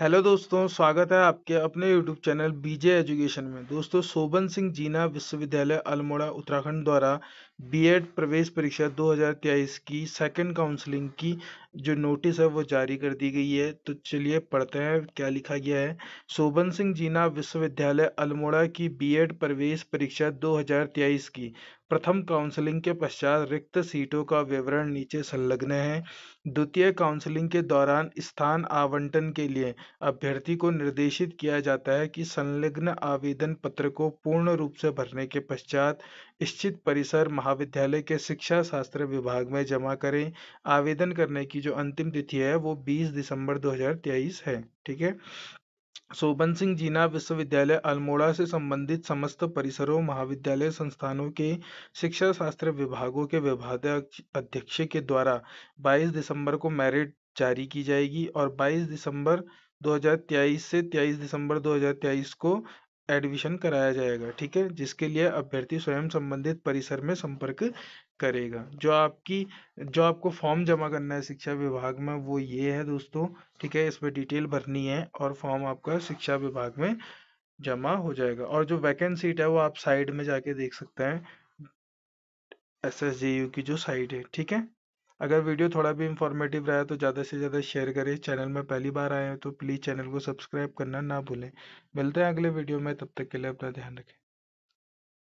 hello दोस्तों स्वागत है आपके अपने यूट्यूब चैनल बीजे एजुकेशन में दोस्तों शोभन सिंह जीना विश्वविद्यालय अल्मोड़ा उत्तराखंड द्वारा बीएड प्रवेश परीक्षा 2023 की सेकंड काउंसलिंग की जो नोटिस है वो जारी कर दी गई है तो चलिए पढ़ते हैं क्या लिखा गया है शोभन सिंह जीना विश्वविद्यालय अल्मोड़ा की बी प्रवेश परीक्षा दो की प्रथम काउंसलिंग के पश्चात रिक्त सीटों का विवरण नीचे संलग्न है द्वितीय काउंसलिंग के दौरान स्थान आवंटन के लिए अभ्यर्थी को निर्देशित किया जाता है कि संलग्न आवेदन पत्र को पूर्ण रूप से भरने के पश्चात इच्छित परिसर महाविद्यालय के शिक्षा शास्त्र विभाग में जमा करें आवेदन करने की जो अंतिम तिथि है वो बीस दिसंबर दो हज़ार तेईस है ठीक है शोभन सिंह जीना विश्वविद्यालय अल्मोड़ा से संबंधित समस्त परिसरों महाविद्यालय संस्थानों के शिक्षा शास्त्र विभागों के अध्यक्ष के द्वारा 22 दिसंबर को मेरिट जारी की जाएगी और 22 दिसंबर 2023 से 23 दिसंबर 2023 को एडमिशन कराया जाएगा ठीक है जिसके लिए अभ्यर्थी स्वयं संबंधित परिसर में संपर्क करेगा जो आपकी जो आपको फॉर्म जमा करना है शिक्षा विभाग में वो ये है दोस्तों ठीक है इसमें डिटेल भरनी है और फॉर्म आपका शिक्षा विभाग में जमा हो जाएगा और जो वैकेंट सीट है वो आप साइड में जाके देख सकते हैं एस एस जे यू की जो साइट है ठीक है अगर वीडियो थोड़ा भी इंफॉर्मेटिव रहा तो ज़्यादा से ज़्यादा शेयर करें चैनल में पहली बार आए हैं तो प्लीज़ चैनल को सब्सक्राइब करना ना भूलें मिलते हैं अगले वीडियो में तब तक के लिए अपना ध्यान रखें